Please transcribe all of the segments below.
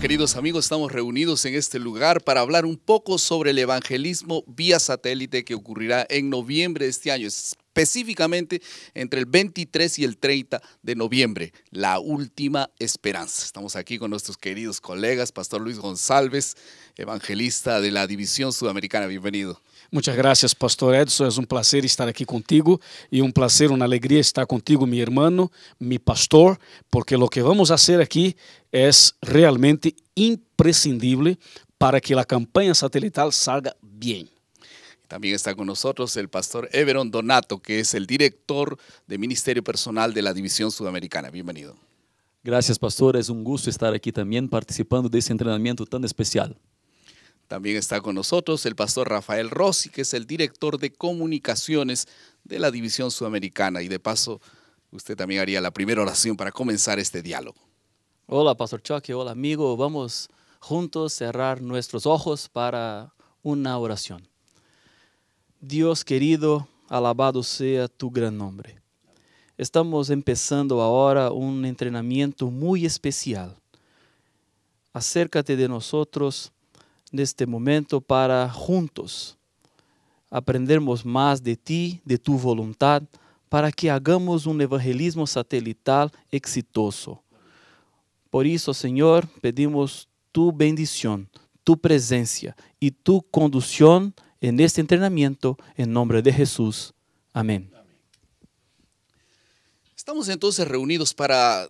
queridos amigos, estamos reunidos en este lugar para hablar un poco sobre el evangelismo vía satélite que ocurrirá en noviembre de este año, específicamente entre el 23 y el 30 de noviembre, la última esperanza. Estamos aquí con nuestros queridos colegas, Pastor Luis González, evangelista de la División Sudamericana. Bienvenido. Muchas gracias, Pastor Edson. Es un placer estar aquí contigo y un placer, una alegría estar contigo, mi hermano, mi pastor, porque lo que vamos a hacer aquí es realmente imprescindible para que la campaña satelital salga bien. También está con nosotros el pastor Everon Donato, que es el director de Ministerio Personal de la División Sudamericana. Bienvenido. Gracias, pastor. Es un gusto estar aquí también participando de este entrenamiento tan especial. También está con nosotros el pastor Rafael Rossi, que es el director de comunicaciones de la División Sudamericana. Y de paso, usted también haría la primera oración para comenzar este diálogo. Hola, pastor Chucky. Hola, amigo. Vamos juntos a cerrar nuestros ojos para una oración. Dios querido, alabado sea tu gran nombre. Estamos empezando ahora un entrenamiento muy especial. Acércate de nosotros de este momento para juntos aprendermos más de ti, de tu voluntad, para que hagamos un evangelismo satelital exitoso. Por eso, Señor, pedimos tu bendición, tu presencia y tu conducción en este entrenamiento, en nombre de Jesús. Amén. Estamos entonces reunidos para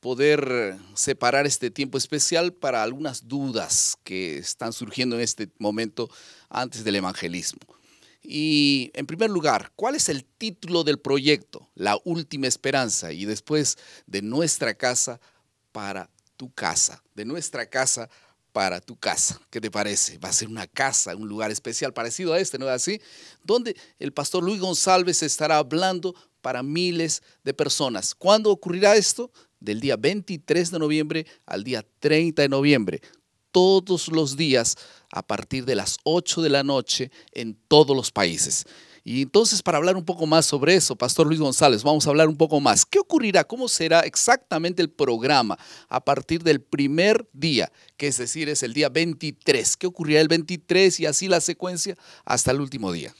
poder eh, separar este tiempo especial para algunas dudas que están surgiendo en este momento antes del evangelismo. Y en primer lugar, ¿cuál es el título del proyecto? La última esperanza y después de nuestra casa para tu casa, de nuestra casa para tu casa. ¿Qué te parece? Va a ser una casa, un lugar especial parecido a este, ¿no es así? Donde el pastor Luis González estará hablando para miles de personas. ¿Cuándo ocurrirá esto? del día 23 de noviembre al día 30 de noviembre, todos los días a partir de las 8 de la noche en todos los países. Y entonces para hablar un poco más sobre eso, Pastor Luis González, vamos a hablar un poco más. ¿Qué ocurrirá? ¿Cómo será exactamente el programa a partir del primer día, que es decir, es el día 23? ¿Qué ocurrirá el 23 y así la secuencia hasta el último día?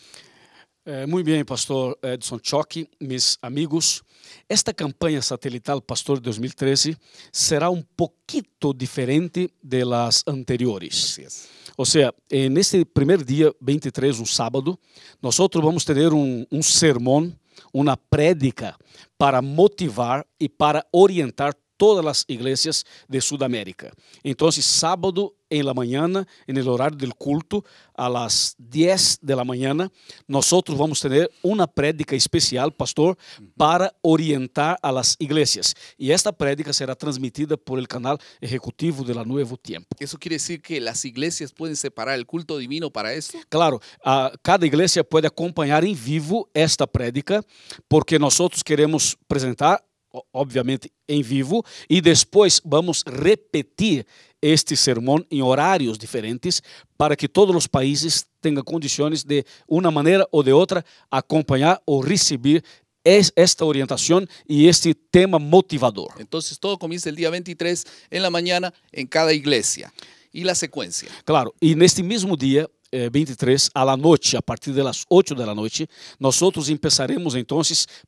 É, muito bem, pastor Edson Choque, meus amigos. Esta campanha satelital Pastor 2013 será um pouquito diferente das anteriores. Ou seja, neste primeiro dia, 23, um sábado, nós vamos ter um, um sermão, uma prédica para motivar e para orientar todas as igrejas de Sudamérica. Então, sábado em la mañana, en el horário del culto, a las 10 de la mañana, nosotros vamos ter uma prédica especial, pastor, para orientar a las igrejas. E esta prédica será transmitida por el canal ejecutivo de la Nuevo Tiempo. Isso quer dizer que as igrejas podem separar o culto divino para isso? Claro, a, cada igreja pode acompanhar em vivo esta prédica, porque nós queremos apresentar. obviamente en em vivo, y e después vamos a repetir este sermón en em horarios diferentes para que todos los países tengan condiciones de una manera o de otra acompañar o recibir esta orientación y e este tema motivador. Entonces todo comienza el día 23 en la mañana en cada iglesia y la secuencia. Claro, y e en este mismo día 23 eh, à la noite, a partir das 8 da la noite, nosotros começaremos então,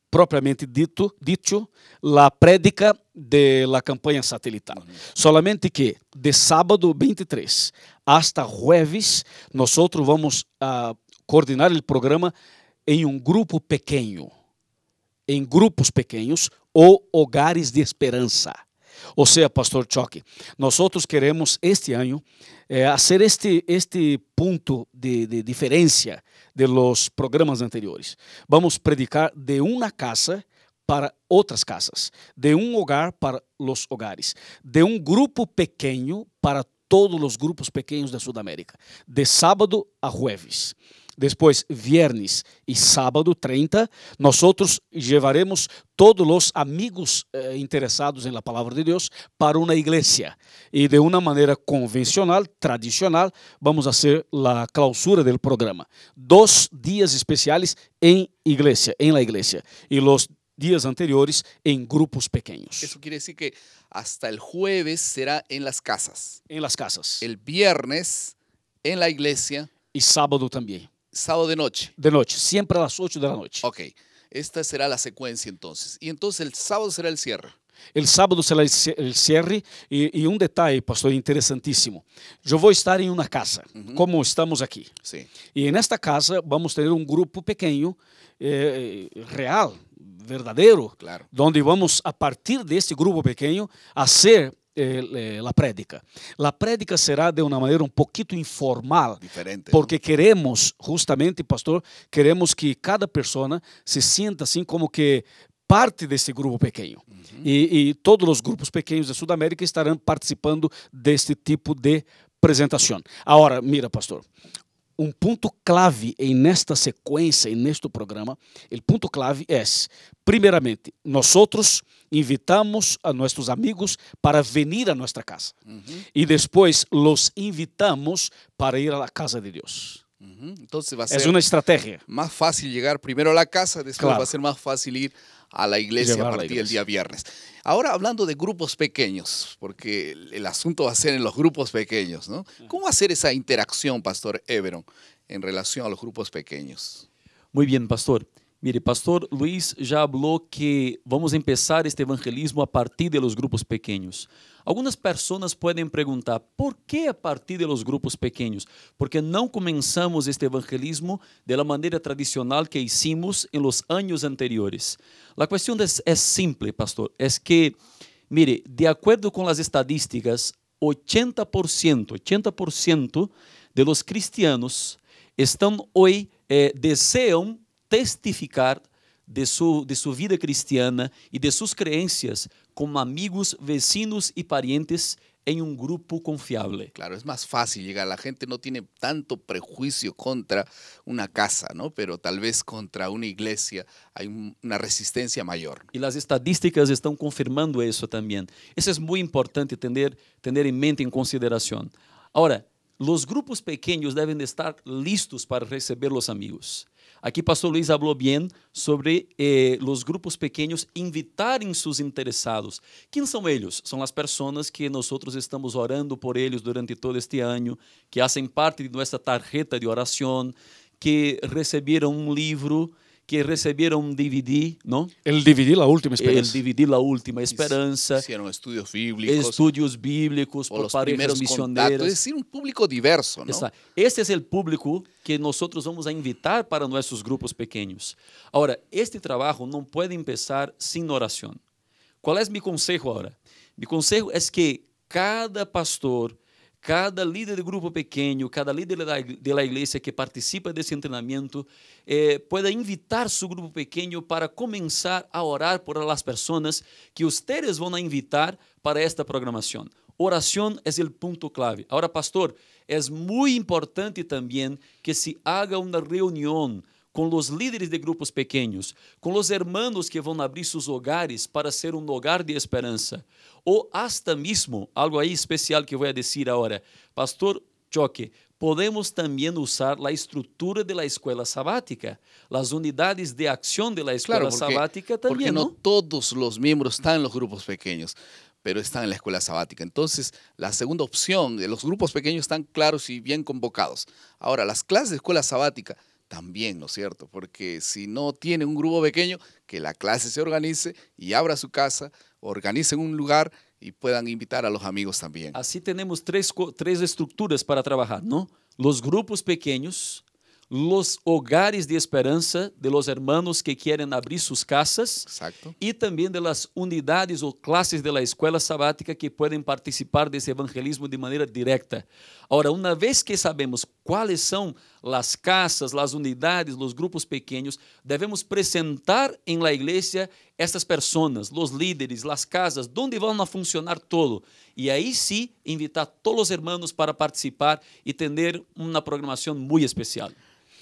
propriamente dito, dito la prédica de la campanha satelital. Uhum. Solamente que de sábado 23 hasta jueves, outros vamos a ah, coordenar o programa em um grupo pequeno, em grupos pequenos ou hogares de esperança. Ou seja, Pastor Choque, nós outros queremos este ano eh, fazer este, este ponto de, de diferença de los programas anteriores. Vamos predicar de uma casa para outras casas, de um hogar para os hogares, de um grupo pequeno para todos os grupos pequenos da Sudamérica, de sábado a jueves. Depois, viernes e sábado, 30, nós outros levaremos todos os amigos eh, interessados em la palavra de Deus para uma igreja. E de uma maneira convencional, tradicional, vamos fazer a clausura do programa. Dois dias especiais em igreja, em la igreja. E os dias anteriores em grupos pequenos. Isso quer dizer que hasta el jueves será en las casas. En las casas. El viernes en la iglesia. Y sábado también. Sábado de noche. De noche, siempre a las 8 de la noche. Ok, esta será la secuencia entonces. Y entonces el sábado será el cierre. El sábado será el cierre y, un detalle, pastor, interesantísimo. Yo voy a estar en una casa, como estamos aquí. Sí. Y en esta casa vamos a tener un grupo pequeño, eh, real, verdadero, claro. donde vamos a partir de este grupo pequeño a hacer Eh, eh, la prédica. La prédica será de una manera un poquito informal, Diferente, porque ¿no? queremos, justamente, pastor, queremos que cada persona se sienta así como que parte desse grupo pequeno. Uhum. E, e, todos os grupos pequenos da Sudamérica estarão participando deste tipo de apresentação. Agora, mira, pastor, um ponto clave em nesta sequência e neste programa, o ponto clave é, primeiramente, nós outros invitamos a nossos amigos para vir a nossa casa uhum. e depois os invitamos para ir à casa de Deus. Uhum. Então, vai ser é uma estratégia. mais fácil chegar primeiro à casa, depois claro. vai ser mais fácil ir a la iglesia a partir del día viernes. Ahora hablando de grupos pequeños, porque el asunto va a ser en los grupos pequeños, ¿no? ¿Cómo hacer esa interacción, Pastor Everon, en relación a los grupos pequeños? Muy bien, Pastor. Mire, pastor Luis ya habló que vamos a empezar este evangelismo a partir de los grupos pequeños. Algumas pessoas podem perguntar ¿por que a partir de los grupos pequenos? Porque não começamos este evangelismo de la tradicional que hicimos em los anos anteriores. La questão é simples, pastor. É que, mire, de acordo com las estadísticas, 80%, 80% de los cristianos estão hoje eh, desean testificar de su, vida cristiana y de sus creencias como amigos, vecinos y parientes en un grupo confiable. Claro, es más fácil llegar. La gente no tiene tanto prejuicio contra una casa, ¿no? Pero tal vez contra una iglesia hay una resistencia mayor. Y las estadísticas están confirmando eso también. Eso es muy importante tener, tener en mente, en consideración. Ahora, los grupos pequeños deben estar listos para recibir los amigos. Aqui, pastor Luiz falou bem sobre eh, os grupos pequenos invitarem seus interessados. Quem são eles? São as pessoas que nós estamos orando por eles durante todo este ano, que fazem parte de nossa tarjeta de oração, que receberam um livro que recibieron un um DVD, ¿no? El DVD La Última Esperanza. El DVD La Última Esperanza. Hicieron estudios bíblicos. Estudios bíblicos por primeros misioneros. Es decir, un público diverso, ¿no? Este es el público que nosotros vamos a invitar para nuestros grupos pequeños. Ahora, este trabajo no puede empezar sin oración. ¿Cuál es mi consejo ahora? Mi consejo es que cada pastor Cada líder de grupo pequeno, cada líder de la igreja que participa desse treinamento, eh, pode invitar seu grupo pequeno para começar a orar por as pessoas que vocês vão invitar para esta programação. Oração é o ponto clave. Agora, pastor, é muito importante também que se haja uma reunião con los líderes de grupos pequeños, con los hermanos que van a abrir sus hogares para ser un um hogar de esperanza. O hasta mismo, algo ahí especial que voy a decir ahora, pastor Choque, podemos también usar la estructura de la escuela sabática, las unidades de acción de la escuela sabática también. Porque no, todos los miembros están en los grupos pequeños pero están en la escuela sabática. Entonces, la segunda opción, los grupos pequeños están claros y bien convocados. Ahora, las clases de escuela sabática también, ¿no es cierto? Porque si no tiene un grupo pequeño, que la clase se organice y abra su casa, organicen un lugar y puedan invitar a los amigos también. Así tenemos tres, estructuras para trabajar, ¿no? Los grupos pequeños, los hogares de esperanza de los hermanos que quieren abrir sus casas y también de las unidades o clases de la escuela sabática que pueden participar de ese evangelismo de manera directa. Ahora, una vez que sabemos cuáles son las casas, las unidades, los grupos pequeños, devemos presentar en la iglesia estas personas, los líderes, las casas, donde van a funcionar todo. Y ahí sí, invitar a todos los hermanos para participar y tener una programación muy especial.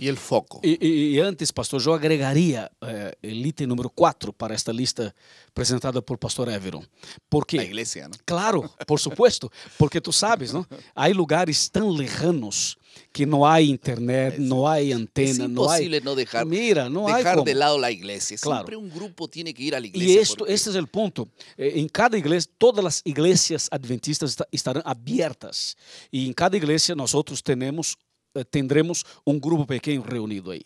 E el foco. E, antes, pastor, eu agregaria eh, item número 4 para esta lista apresentada por pastor Everon. Porque, a igreja, né? Claro, por supuesto, porque tu sabes, no? Há lugares tão lejanos que no hay internet, no hay antena. Es no, hay, no dejar, mira, no dejar de lado la iglesia. Siempre un grupo tiene que ir a la iglesia. Y esto, este es el punto. Eh, en cada iglesia, todas las iglesias adventistas estarán abiertas. Y en cada iglesia nosotros tenemos, eh, tendremos un grupo pequeño reunido ahí.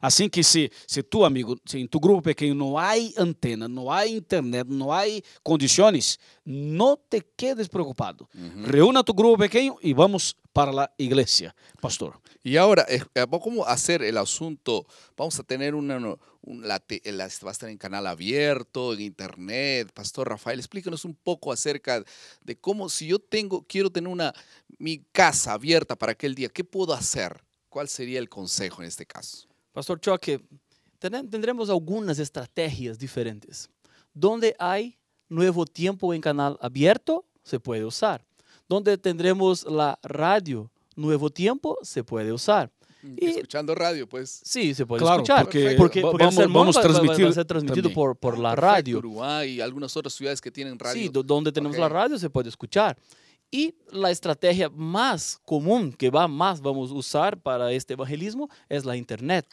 Así que si si tu, amigo, si tu grupo pequeño no hay antena, no hay internet, no hay condiciones, no te quedes preocupado. Reúna tu grupo pequeño y vamos para la iglesia, pastor. Y ahora, eh, ¿cómo hacer el asunto? Vamos a tener una, un, eh, la, va a estar en canal abierto, en internet. Pastor Rafael, explícanos un poco acerca de cómo, si yo tengo, quiero tener una, mi casa abierta para aquel día, ¿qué puedo hacer? ¿Cuál sería el consejo en este caso? Pastor Choque, eh, tendremos algunas estrategias diferentes. Donde hay nuevo tiempo en canal abierto, se puede usar. Donde tendremos la radio nuevo tiempo, se puede usar. Mm, y, escuchando radio, pues. Sí, se puede escuchar. Porque, porque, porque vamos, a transmitir ser transmitido por, la radio. Uruguay y algunas otras ciudades que tienen radio. Sí, donde tenemos la radio se puede escuchar. Y la estrategia más común que va, más vamos a usar para este evangelismo es la Internet,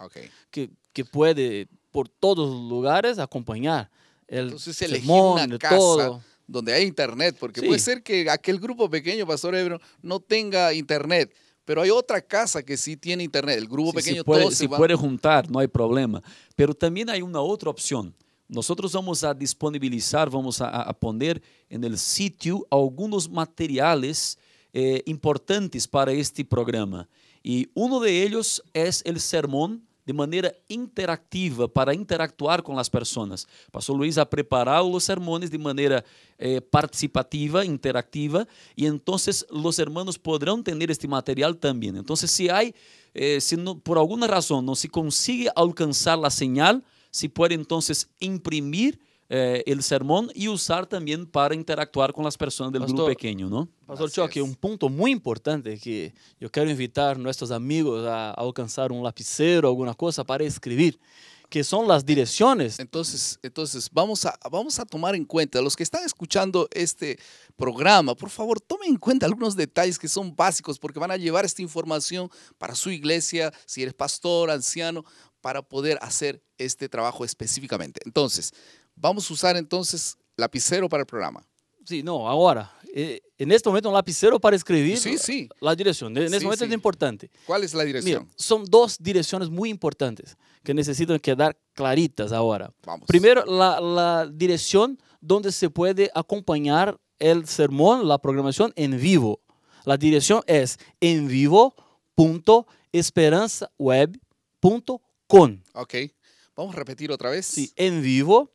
que, que puede por todos los lugares acompañar. El Entonces una casa donde hay internet, porque puede ser que aquel grupo pequeño, Pastor Ebro, no tenga internet, pero hay otra casa que sí tiene internet. El grupo pequeño si puede, si puede juntar, no hay problema. Pero también hay una otra opción Nosotros vamos a disponibilizar, vamos a, a poner en el sitio algunos materiales eh, importantes para este programa. Y uno de ellos es el sermón de maneira interactiva para interactuar com as pessoas. pastor Luiz a preparar os sermões de maneira eh, participativa, interactiva, e então os hermanos poderão ter este material também. Então, se eh, no, por alguma razão não se consiga alcançar a señal, se puede entonces imprimir eh, el sermón y usar también para interactuar con las personas del grupo pequeño, ¿no? Pastor Choque, un punto muy importante que yo quiero invitar a nuestros amigos a alcanzar un lapicero, alguna cosa para escribir, que son las direcciones. Entonces, entonces vamos, a, vamos a tomar en cuenta, los que están escuchando este programa, por favor, tomen en cuenta algunos detalles que son básicos porque van a llevar esta información para su iglesia, si eres pastor, anciano, para poder hacer este trabajo específicamente. Entonces, vamos a usar entonces lapicero para el programa. Sí, no, ahora. Eh, en este momento un lapicero para escribir sí, la dirección. En este momento es importante. ¿Cuál es la dirección? son dos direcciones muy importantes que necesitan quedar claritas ahora. Primero, la, dirección donde se puede acompañar el sermón, la programación en vivo. La dirección es en Ok. Vamos a repetir otra vez. Sí, en vivo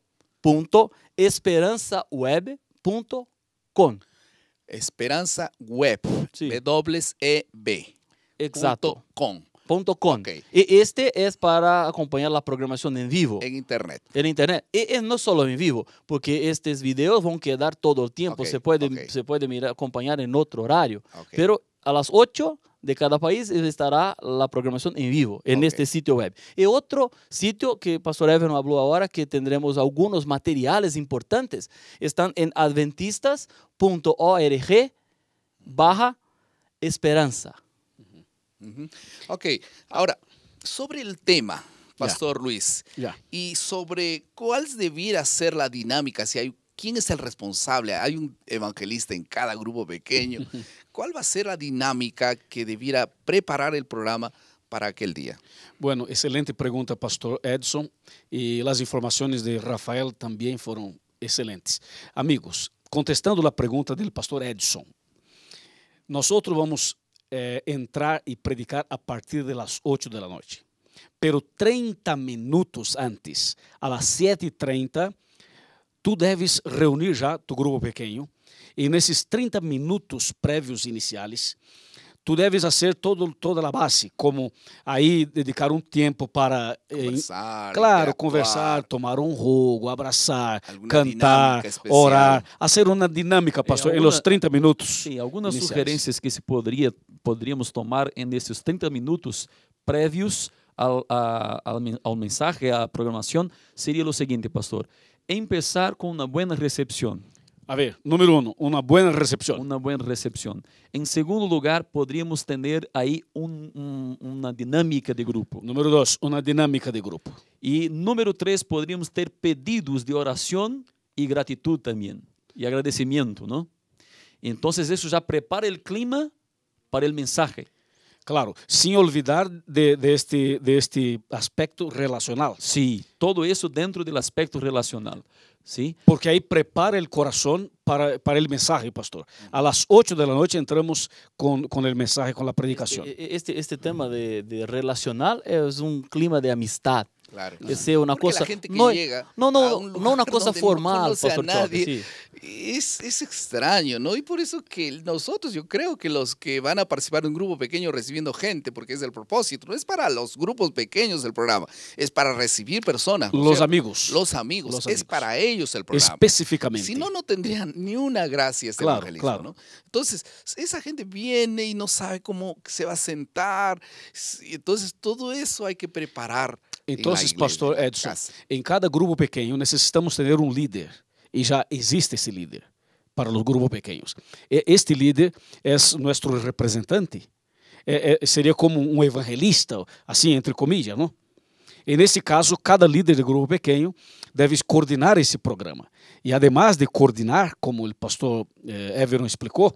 Esperanza Web. W-E-B. Exacto. con com. Y este es para acompañar la programación en vivo. En Internet. En Internet. Y, no solo en vivo, porque estos videos van a quedar todo el tiempo. Se, puede, se mirar, acompañar en otro horario. Pero a las 8 de cada país estará la programación en vivo en este sitio web. Y otro sitio que Pastor Evan habló ahora, que tendremos algunos materiales importantes, están en adventistas.org baja esperanza. Ok, ahora, sobre el tema, Pastor Luis, y sobre cuál debiera ser la dinámica, si hay ¿Quién es el responsable? Hay un evangelista en cada grupo pequeño. ¿Cuál va a ser la dinámica que debiera preparar el programa para aquel día? Bueno, excelente pregunta, Pastor Edson. Y las informaciones de Rafael también fueron excelentes. Amigos, contestando la pregunta del Pastor Edson, nosotros vamos a eh, entrar y predicar a partir de las 8 de la noche. Pero 30 minutos antes, a las 7 y tu deves reunir já tu grupo pequeno e nesses 30 minutos prévios iniciais, tu deves fazer todo, toda a base, como aí dedicar um tempo para eh, conversar, claro, conversar, tomar um rogo, abraçar, alguma cantar, orar, fazer uma dinâmica, pastor, em los 30 minutos. Sim, algumas iniciais. sugerências que se poderia poderíamos tomar nesses 30 minutos prévios ao, ao, ao mensagem, à programação, seria o seguinte, pastor. empezar con una buena recepción. A ver, número uno, una buena recepción. Una buena recepción. En segundo lugar, podríamos tener ahí una dinámica de grupo. Número dos, una dinámica de grupo. Y número tres, podríamos tener pedidos de oración y gratitud también, y agradecimiento, ¿no? Entonces eso ya prepara el clima para el mensaje. Claro, sin olvidar este, de, este, aspecto relacional. Sí, todo eso dentro del aspecto relacional. ¿sí? Porque ahí prepara el corazón para, el mensaje, pastor. A las 8 de la noche entramos con, el mensaje, con la este, predicación. E, e, este, este tema de relacional es un clima de amistad. Claro. Que una cosa. La gente que no, llega no, no, no una cosa formal, es, es, extraño, ¿no? Y por eso que nosotros, yo creo que los que van a participar En un grupo pequeño recibiendo gente, porque es el propósito, no es para los grupos pequeños el programa, es para recibir personas. Los amigos. Los amigos. Es para ellos el programa. Específicamente. Si no, no tendrían ni una gracia este claro, ¿no? Entonces, esa gente viene y no sabe cómo se va a sentar. Entonces, todo eso hay que preparar Então, pastor é, Edson, casa. em cada grupo pequeno necessitamos ter um líder e já existe esse líder para os grupos pequenos. Este líder é nosso representante. É, é, seria como um evangelista, assim entre comillas, não? E nesse caso, cada líder de grupo pequeno deve coordenar esse programa. E, además de coordenar, como o pastor eh, Everon explicou,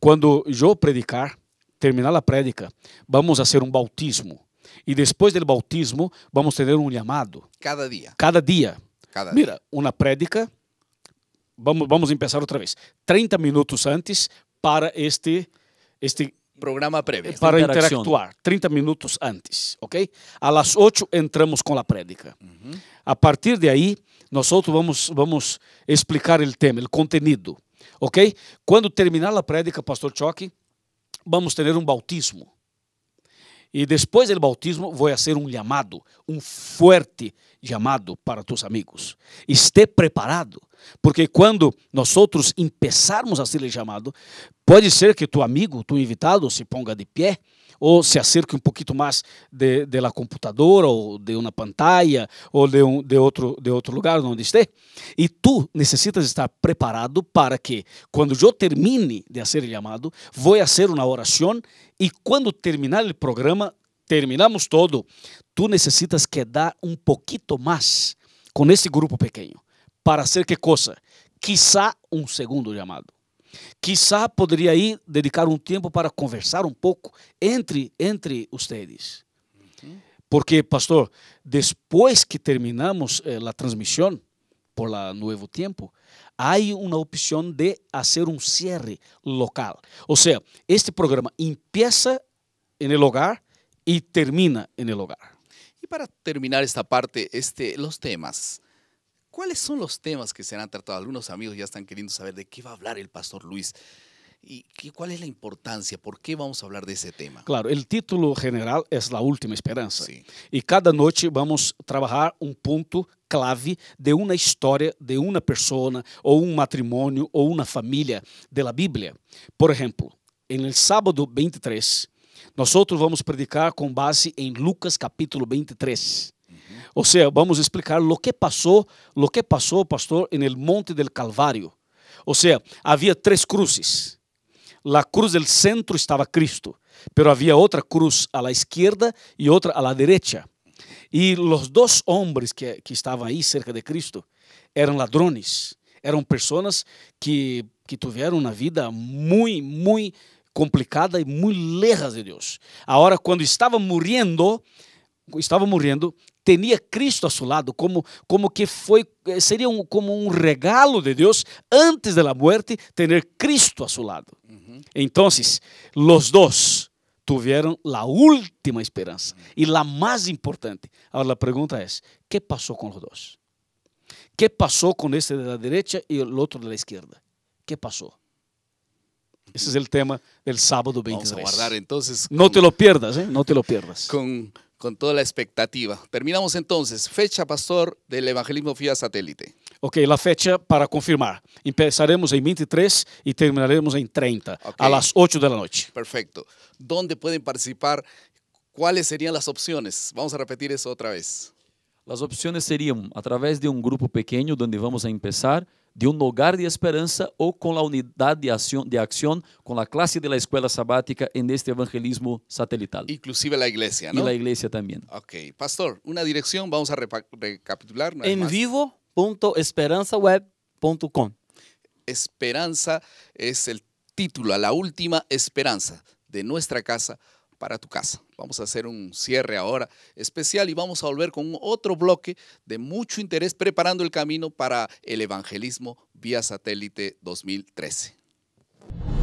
quando eu predicar, terminar a prédica, vamos fazer um bautismo e depois do bautismo vamos ter um chamado. llamado. Cada dia. Cada dia. Cada Mira, uma prédica. Vamos, vamos começar outra vez. 30 minutos antes para este, este programa prévio Para interactuar, 30 minutos antes, ok? Às 8 entramos com a prédica. Uhum. A partir de aí, nós vamos, vamos explicar o tema, o conteúdo, ok? Quando terminar a prédica, Pastor Choque, vamos ter um bautismo. E depois do bautismo, vou ser um chamado, um forte chamado para tus amigos. Esté preparado, porque quando nós outros começarmos a ser chamado, pode ser que tu amigo, tu invitado, se ponga de pé ou se acerque um pouquinho mais de, de, la computadora ou de uma pantalla ou de, um de, outro de outro lugar donde esté. e tu necessitas estar preparado para que quando eu termine de fazer o llamado, vou fazer uma oração e quando terminar o programa, terminamos todo, tu necessitas quedar um pouquinho mais com esse grupo pequeno para fazer que coisa Quizá um segundo llamado. Quizá podría ir dedicar un tiempo para conversar un poco entre entre Porque, pastor, después que terminamos eh, la transmisión por la Nuevo Tiempo, hay una opción de hacer un cierre local. O sea, este programa empieza en el hogar y termina en el hogar. Y para terminar esta parte, este, los temas. ¿Cuáles son los temas que serán tratados? Algunos amigos ya están queriendo saber de qué va a hablar el pastor Luis. ¿Y qué, cuál es la importancia? ¿Por qué vamos a hablar de ese tema? Claro, el título general es La Última Esperanza. Sí. Y cada noche vamos a trabajar un punto clave de uma história, de uma pessoa, ou um matrimônio, ou uma família da Bíblia. Por exemplo, no sábado 23, nós vamos predicar com base em Lucas capítulo 23 ou seja vamos explicar lo que passou o que passou pastor, no monte del calvário ou seja havia três cruzes. La cruz del centro estava Cristo, pero havia outra cruz à la esquerda e outra à la derecha. E os dois homens que, que estavam aí cerca de Cristo eram ladrones, eram pessoas que, que tiveram uma vida muito, muito complicada e muito lejas de Deus. Agora, quando estava morrendo, estava morrendo, Tenía Cristo a su lado, como como que fue eh, sería como un regalo de Dios antes de la muerte tener Cristo a su lado. Entonces, los dos tuvieron la última esperanza y la más importante. Ahora la pregunta es, ¿qué pasó con los dos? ¿Qué pasó con este de la derecha y el otro de la izquierda? ¿Qué pasó? Ese es el tema del sábado 23. guardar entonces. no te lo pierdas, ¿eh? No te lo pierdas. Con con toda la expectativa. Terminamos entonces. Fecha, pastor, del evangelismo vía satélite. Ok, la fecha para confirmar. Empezaremos en 23 y terminaremos en 30, a las 8 de la noche. Perfecto. ¿Dónde pueden participar? ¿Cuáles serían las opciones? Vamos a repetir eso otra vez. Las opciones serían, a través de un grupo pequeño donde vamos a empezar, de un um hogar de esperanza o con la unidad de acción, de acción con la clase de la escuela sabática en este evangelismo satelital. Inclusive la iglesia, e ¿no? Y la iglesia también. Ok, pastor, una dirección, vamos a recapitular. en vivo.esperanzaweb.com. Esperanza es el título, a la última esperanza de nuestra casa para tu casa. Vamos a hacer un cierre ahora especial y vamos a volver con otro bloque de mucho interés preparando el camino para el evangelismo vía satélite 2013.